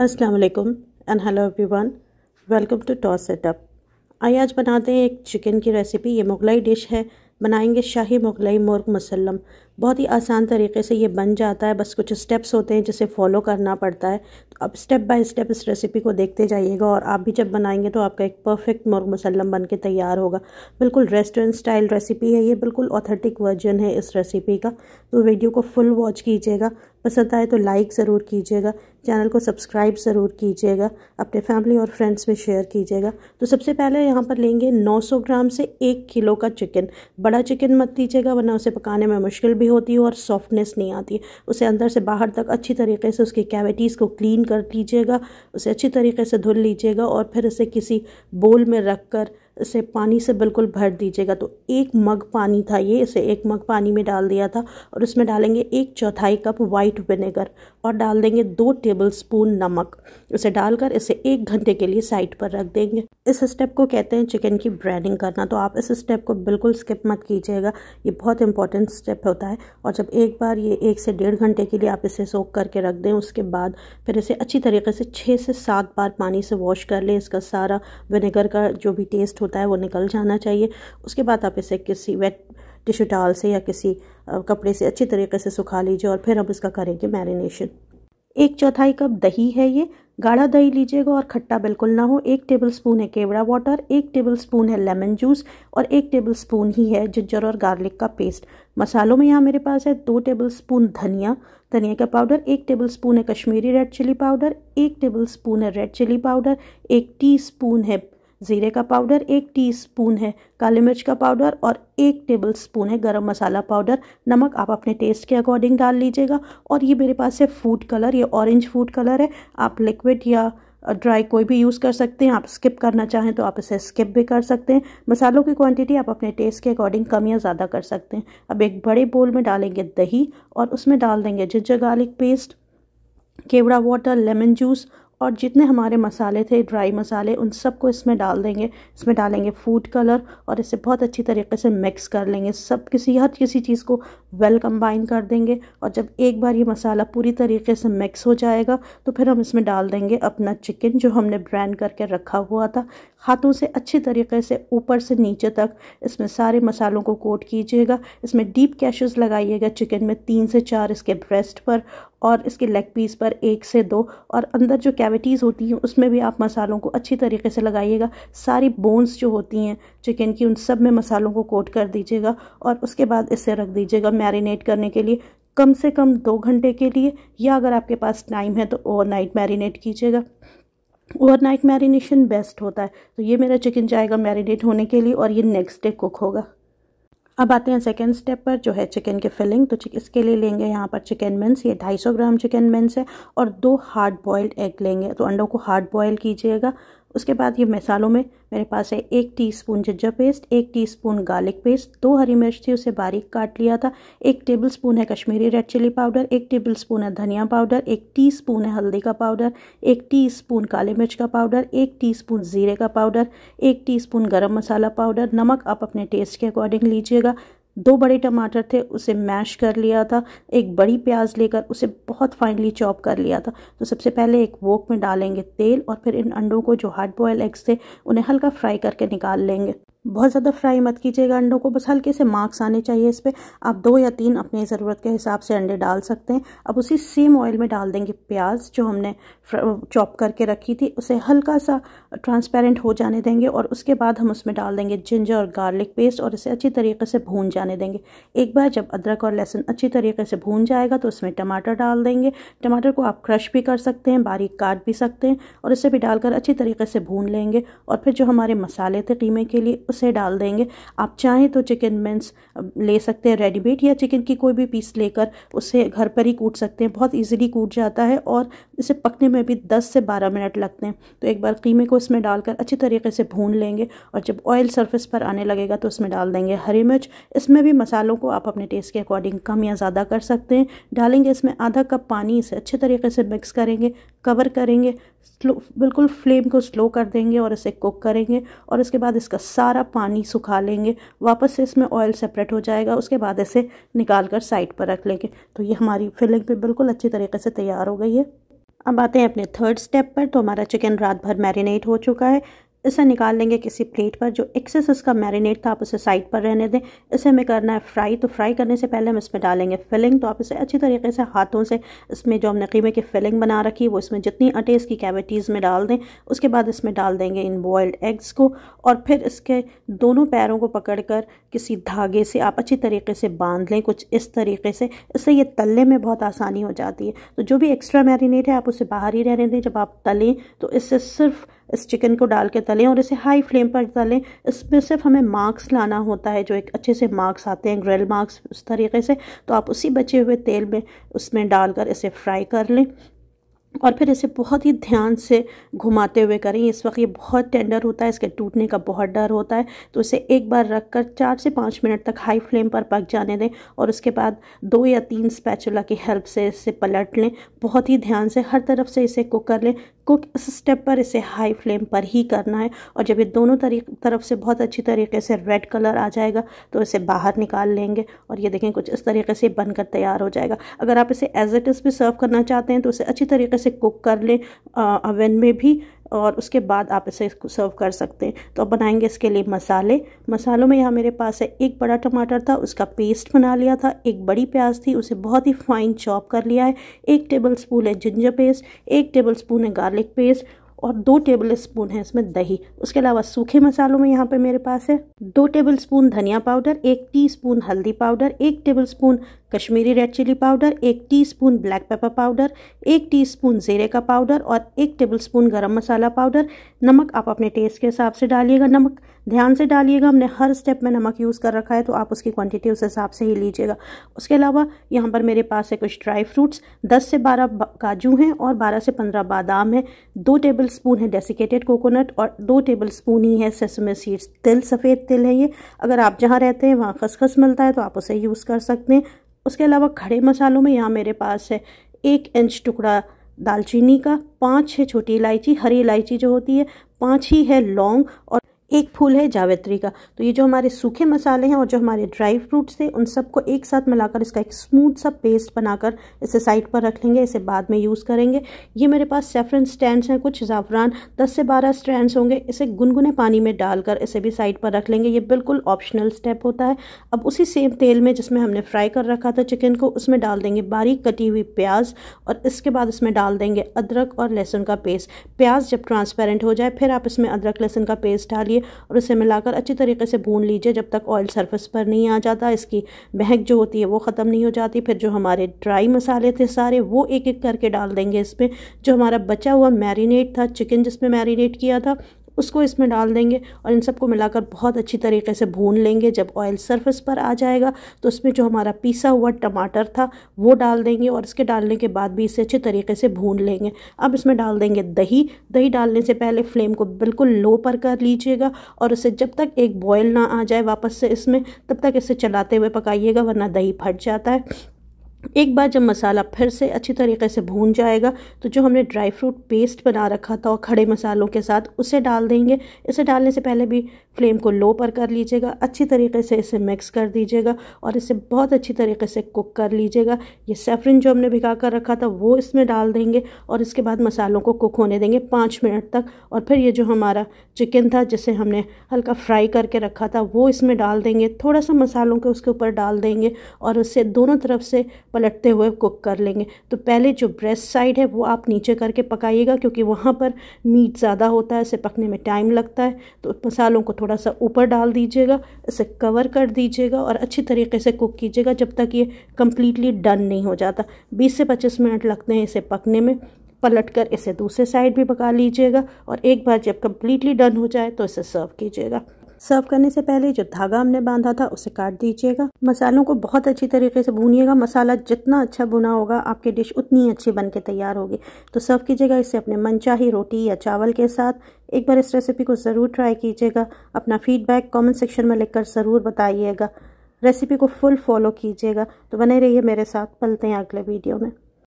असलकम and hello everyone welcome to टॉस setup आइए आज बनाते हैं एक चिकन की रेसिपी ये मुगलाई डिश है बनाएंगे शाही मुगलाई मुर्ग मसलम बहुत ही आसान तरीके से ये बन जाता है बस कुछ स्टेप्स होते हैं जिसे फॉलो करना पड़ता है तो अब स्टेप बाय स्टेप इस रेसिपी को देखते जाइएगा और आप भी जब बनाएंगे तो आपका एक परफेक्ट मुर्ग मसलम बन के तैयार होगा बिल्कुल रेस्टोरेंट स्टाइल रेसिपी है ये बिल्कुल ऑथेंटिक वर्जन है इस रेसिपी का तो वीडियो को फुल वॉच कीजिएगा पसंद आए तो लाइक ज़रूर कीजिएगा चैनल को सब्सक्राइब ज़रूर कीजिएगा अपने फैमिली और फ्रेंड्स में शेयर कीजिएगा तो सबसे पहले यहाँ पर लेंगे 900 ग्राम से एक किलो का चिकन बड़ा चिकन मत दीजिएगा वरना उसे पकाने में मुश्किल भी होती है हो और सॉफ्टनेस नहीं आती उसे अंदर से बाहर तक अच्छी तरीके से उसकी कैविटीज़ को क्लीन कर लीजिएगा उसे अच्छी तरीके से धुल लीजिएगा और फिर उसे किसी बोल में रख कर इसे पानी से बिल्कुल भर दीजिएगा तो एक मग पानी था ये इसे एक मग पानी में डाल दिया था और इसमें डालेंगे एक चौथाई कप वाइट विनेगर और डाल देंगे दो टेबल स्पून नमक इसे डालकर इसे एक घंटे के लिए साइड पर रख देंगे इस स्टेप को कहते हैं चिकन की ब्रेडिंग करना तो आप इस स्टेप को बिल्कुल स्किप मत कीजिएगा ये बहुत इंपॉर्टेंट स्टेप होता है और जब एक बार ये एक से डेढ़ घंटे के लिए आप इसे सोख करके रख दें उसके बाद फिर इसे अच्छी तरीके से छः से सात बार पानी से वॉश कर लें इसका सारा विनेगर का जो भी टेस्ट होता है वो निकल जाना चाहिए उसके बाद आप इसे किसी वेट टिशू टाल से या किसी कपड़े से अच्छी तरीके से सुखा लीजिए और फिर अब इसका करेंगे मैरिनेशन एक चौथाई कप दही है ये गाढ़ा दही लीजिएगा और खट्टा बिल्कुल ना हो एक टेबल स्पून है केवड़ा वाटर एक टेबल स्पून है लेमन जूस और एक टेबल स्पून ही है जिंजर और गार्लिक का पेस्ट मसालों में यहाँ मेरे पास है दो टेबल स्पून धनिया धनिया का पाउडर एक टेबल स्पून है कश्मीरी रेड चिली पाउडर एक टेबल स्पून है रेड चिली पाउडर एक टी स्पून है ज़ीरे का पाउडर एक टीस्पून है काली मिर्च का पाउडर और एक टेबल स्पून है गरम मसाला पाउडर नमक आप अपने टेस्ट के अकॉर्डिंग डाल लीजिएगा और ये मेरे पास है फूड कलर ये ऑरेंज फूड कलर है आप लिक्विड या ड्राई कोई भी यूज़ कर सकते हैं आप स्किप करना चाहें तो आप इसे स्किप भी कर सकते हैं मसालों की क्वांटिटी आप अपने टेस्ट के अकॉर्डिंग कम या ज़्यादा कर सकते हैं अब एक बड़े बोल में डालेंगे दही और उसमें डाल देंगे जिंजर गार्लिक पेस्ट केवड़ा वाटर लेमन जूस और जितने हमारे मसाले थे ड्राई मसाले उन सबको इसमें डाल देंगे इसमें डालेंगे फूड कलर और इसे बहुत अच्छी तरीके से मिक्स कर लेंगे सब किसी हर किसी चीज़ को वेल कंबाइन कर देंगे और जब एक बार ये मसाला पूरी तरीके से मिक्स हो जाएगा तो फिर हम इसमें डाल देंगे अपना चिकन जो हमने ब्रैंड करके रखा हुआ था हाथों से अच्छी तरीके से ऊपर से नीचे तक इसमें सारे मसालों को कोट कीजिएगा इसमें डीप कैशेज लगाइएगा चिकन में तीन से चार इसके ब्रेस्ट पर और इसके लेग पीस पर एक से दो और अंदर जो कैविटीज़ होती हैं उसमें भी आप मसालों को अच्छी तरीके से लगाइएगा सारी बोन्स जो होती हैं चिकन की उन सब में मसालों को कोट कर दीजिएगा और उसके बाद इसे रख दीजिएगा मैरिनेट करने के लिए कम से कम दो घंटे के लिए या अगर आपके पास टाइम है तो ओवरनाइट मैरिनेट कीजिएगा ओवरनाइट मैरिनेशन बेस्ट होता है तो ये मेरा चिकन जाएगा मैरिनेट होने के लिए और ये नेक्स्ट डे कुक होगा अब आते हैं सेकेंड स्टेप पर जो है चिकन के फिलिंग तो इसके लिए लेंगे यहाँ पर चिकन मिन्स ये 250 ग्राम चिकन मिन्स है और दो हार्ड बॉइल्ड एग लेंगे तो अंडों को हार्ड बॉयल कीजिएगा उसके बाद ये मसालों में मेरे पास है एक टीस्पून जज्जा पेस्ट एक टीस्पून गार्लिक पेस्ट दो हरी मिर्च थी उसे बारीक काट लिया था एक टेबल स्पून है कश्मीरी रेड चिली पाउडर एक टेबल स्पून है धनिया पाउडर एक टीस्पून है हल्दी का पाउडर एक टीस्पून काली मिर्च का पाउडर एक टीस्पून ज़ीरे का पाउडर एक टीस्पून गरम मसाला पाउडर नमक आप अपने टेस्ट के अकॉर्डिंग लीजिएगा दो बड़े टमाटर थे उसे मैश कर लिया था एक बड़ी प्याज लेकर उसे बहुत फाइनली चॉप कर लिया था तो सबसे पहले एक वोक में डालेंगे तेल और फिर इन अंडों को जो हार्ड बॉयल एग्स थे उन्हें हल्का फ्राई करके निकाल लेंगे बहुत ज़्यादा फ्राई मत कीजिएगा अंडों को बस हल्के से मार्क्स आने चाहिए इस पर आप दो या तीन अपनी ज़रूरत के हिसाब से अंडे डाल सकते हैं अब उसी सेम ऑयल में डाल देंगे प्याज जो हमने चॉप करके रखी थी उसे हल्का सा ट्रांसपेरेंट हो जाने देंगे और उसके बाद हम उसमें डाल देंगे जिंजर और गार्लिक पेस्ट और इसे अच्छी तरीके से भून जाने देंगे एक बार जब अदरक और लहसुन अच्छी तरीके से भून जाएगा तो उसमें टमाटर डाल देंगे टमाटर को आप क्रश भी कर सकते हैं बारीक काट भी सकते हैं और इसे भी डालकर अच्छी तरीके से भून लेंगे और फिर जो हमारे मसाले थे कीमे के लिए उसे डाल देंगे आप चाहें तो चिकन मिन्स ले सकते हैं रेडीमेड या चिकन की कोई भी पीस लेकर उसे घर पर ही कूट सकते हैं बहुत ईजिली कूट जाता है और इसे पकने में भी दस से बारह मिनट लगते हैं तो एक बार कीमे को इसमें डालकर अच्छी तरीके से भून लेंगे और जब ऑयल सर्फेस पर आने लगेगा तो उसमें डाल देंगे हरी मिर्च इसमें भी मसालों को आप अपने टेस्ट के अकॉर्डिंग कम या ज़्यादा कर सकते हैं डालेंगे इसमें आधा कप पानी इसे अच्छे तरीके से मिक्स करेंगे कवर करेंगे स्लो बिल्कुल फ्लेम को स्लो कर देंगे और इसे कुक करेंगे और उसके बाद इसका सारा पानी सुखा लेंगे वापस से इसमें ऑयल सेपरेट हो जाएगा उसके बाद इसे निकाल कर साइड पर रख लेंगे तो ये हमारी फिलिंग भी बिल्कुल अच्छी तरीके से तैयार हो गई है अब आते हैं अपने थर्ड स्टेप पर तो हमारा चिकन रात भर मैरिनेट हो चुका है इसे निकाल लेंगे किसी प्लेट पर जो एक्सेस इसका मैरिनेट था आप उसे साइड पर रहने दें इसे हमें करना है फ्राई तो फ्राई करने से पहले हम इसमें डालेंगे फिलिंग तो आप इसे अच्छी तरीके से हाथों से इसमें जो हमने कीमे की फिलिंग बना रखी वो इसमें जितनी अटे इसकी कैविटीज़ में डाल दें उसके बाद इसमें डाल देंगे इन बॉयल्ड एग्स को और फिर इसके दोनों पैरों को पकड़ कर किसी धागे से आप अच्छी तरीके से बांध लें कुछ इस तरीके से इससे ये तलने में बहुत आसानी हो जाती है तो जो भी एक्स्ट्रा मैरिनेट है आप उसे बाहर ही रहने दें जब आप तलें तो इससे सिर्फ इस चिकन को डाल के तलें और इसे हाई फ्लेम पर तलें इसमें सिर्फ हमें मार्क्स लाना होता है जो एक अच्छे से मार्क्स आते हैं ग्रिल मार्क्स उस तरीके से तो आप उसी बचे हुए तेल में उसमें डालकर इसे फ्राई कर लें और फिर इसे बहुत ही ध्यान से घुमाते हुए करें इस वक्त ये बहुत टेंडर होता है इसके टूटने का बहुत डर होता है तो इसे एक बार रख कर चार से पाँच मिनट तक हाई फ्लेम पर पक जाने दें और उसके बाद दो या तीन स्पैचुला की हेल्प से इसे पलट लें बहुत ही ध्यान से हर तरफ से इसे कुक कर लें कुक इस स्टेप पर इसे हाई फ्लेम पर ही करना है और जब ये दोनों तरफ से बहुत अच्छी तरीके से रेड कलर आ जाएगा तो इसे बाहर निकाल लेंगे और ये देखें कुछ इस तरीके से बनकर तैयार हो जाएगा अगर आप इसे एज इट इज़ भी सर्व करना चाहते हैं तो इसे अच्छी तरीके से कुक कर लें ओवन में भी और उसके बाद आप इसे सर्व कर सकते हैं तो अब बनाएंगे इसके लिए मसाले मसालों में यहाँ मेरे पास है एक बड़ा टमाटर था उसका पेस्ट बना लिया था एक बड़ी प्याज थी उसे बहुत ही फाइन चॉप कर लिया है एक टेबल स्पून है जिंजर पेस्ट एक टेबल स्पून है गार्लिक पेस्ट और दो टेबल स्पून है इसमें दही उसके अलावा सूखे मसालों में यहाँ पे मेरे पास है दो टेबल स्पून धनिया पाउडर एक टीस्पून हल्दी पाउडर एक tablespoon Kashmiri red chilli powder एक टीस्पून ब्लैक पेपर पाउडर एक टीस्पून जीरे का पाउडर और एक टेबलस्पून गरम मसाला पाउडर नमक आप अपने टेस्ट के हिसाब से डालिएगा नमक ध्यान से डालिएगा हमने हर स्टेप में नमक यूज़ कर रखा है तो आप उसकी क्वांटिटी उस हिसाब से ही लीजिएगा उसके अलावा यहाँ पर मेरे पास है कुछ ड्राई फ्रूट्स दस से बारह काजू हैं और बारह से पंद्रह बादाम हैं दो टेबल स्पून है डेसिकेटेड कोकोनट और दो टेबल स्पून ही है सेसमे सीड्स तिल सफ़ेद तिल है ये अगर आप जहाँ रहते हैं वहाँ खसखस मिलता है तो आप उसे यूज़ कर सकते हैं उसके अलावा खड़े मसालों में यहाँ मेरे पास है एक इंच टुकड़ा दालचीनी का पाँच छः छोटी इलायची हरी इलायची जो होती है पाँच ही है लौंग और एक फूल है जावेत्री का तो ये जो हमारे सूखे मसाले हैं और जो हमारे ड्राई फ्रूट्स थे उन सबको एक साथ मिलाकर इसका एक स्मूथ सा पेस्ट बनाकर इसे साइड पर रख लेंगे इसे बाद में यूज़ करेंगे ये मेरे पास सेफरन स्टैंड्स हैं कुछ ज़ाफ़रान दस से बारह स्टैंड्स होंगे इसे गुनगुने पानी में डालकर इसे भी साइड पर रख लेंगे ये बिल्कुल ऑप्शनल स्टेप होता है अब उसी सेम तेल में जिसमें हमने फ्राई कर रखा था चिकन को उसमें डाल देंगे बारीक कटी हुई प्याज और इसके बाद इसमें डाल देंगे अदरक और लहसुन का पेस्ट प्याज जब ट्रांसपेरेंट हो जाए फिर आप इसमें अदरक लहसुन का पेस्ट डालिए लीजिए और उसे मिलाकर अच्छी तरीके से भून लीजिए जब तक ऑयल सरफेस पर नहीं आ जाता इसकी महक जो होती है वो ख़त्म नहीं हो जाती फिर जो हमारे ड्राई मसाले थे सारे वो एक एक करके डाल देंगे इसमें जो हमारा बचा हुआ मैरिनेट था चिकन जिसमें मैरिनेट किया था उसको इसमें डाल देंगे और इन सबको मिलाकर बहुत अच्छी तरीके से भून लेंगे जब ऑयल सरफेस पर आ जाएगा तो उसमें जो हमारा पीसा हुआ टमाटर था वो डाल देंगे और इसके डालने के बाद भी इसे अच्छे तरीके से भून लेंगे अब इसमें डाल देंगे दही दही डालने से पहले फ्लेम को बिल्कुल लो पर कर लीजिएगा और इसे जब तक एक बॉयल ना आ जाए वापस से इसमें तब तक इसे चलाते हुए पकाइएगा वरना दही फट जाता है एक बार जब मसाला फिर से अच्छी तरीके से भून जाएगा तो जो हमने ड्राई फ्रूट पेस्ट बना रखा था और खड़े मसालों के साथ उसे डाल देंगे इसे डालने से पहले भी फ्लेम को लो पर कर लीजिएगा अच्छी तरीके से इसे मिक्स कर दीजिएगा और इसे बहुत अच्छी तरीके से कुक कर लीजिएगा ये सेफरिन जो हमने भिगा कर रखा था वो इसमें डाल देंगे और इसके बाद मसालों को कुक होने देंगे पाँच मिनट तक और फिर ये जो हमारा चिकन था जिसे हमने हल्का फ्राई करके रखा था वो इसमें डाल देंगे थोड़ा सा मसालों को उसके ऊपर डाल देंगे और उसे दोनों तरफ से पलटते हुए कुक कर लेंगे तो पहले जो ब्रेस्ट साइड है वो आप नीचे करके पकाइएगा क्योंकि वहाँ पर मीट ज़्यादा होता है इसे पकने में टाइम लगता है तो मसालों को थोड़ा थोड़ा सा ऊपर डाल दीजिएगा इसे कवर कर दीजिएगा और अच्छी तरीके से कुक कीजिएगा जब तक ये कम्प्लीटली डन नहीं हो जाता बीस से पच्चीस मिनट लगते हैं इसे पकने में पलट कर इसे दूसरे साइड भी पका लीजिएगा और एक बार जब कम्प्लीटली डन हो जाए तो इसे सर्व कीजिएगा सर्व करने से पहले जो धागा हमने बांधा था उसे काट दीजिएगा मसालों को बहुत अच्छी तरीके से भूनिएगा मसाला जितना अच्छा भुना होगा आपकी डिश उतनी अच्छी बन के तैयार होगी तो सर्व कीजिएगा इसे अपने मनचाही रोटी या चावल के साथ एक बार इस रेसिपी को ज़रूर ट्राई कीजिएगा अपना फीडबैक कॉमेंट सेक्शन में लिखकर ज़रूर बताइएगा रेसिपी को फुल फॉलो कीजिएगा तो बने रहिए मेरे साथ पलते हैं अगले वीडियो में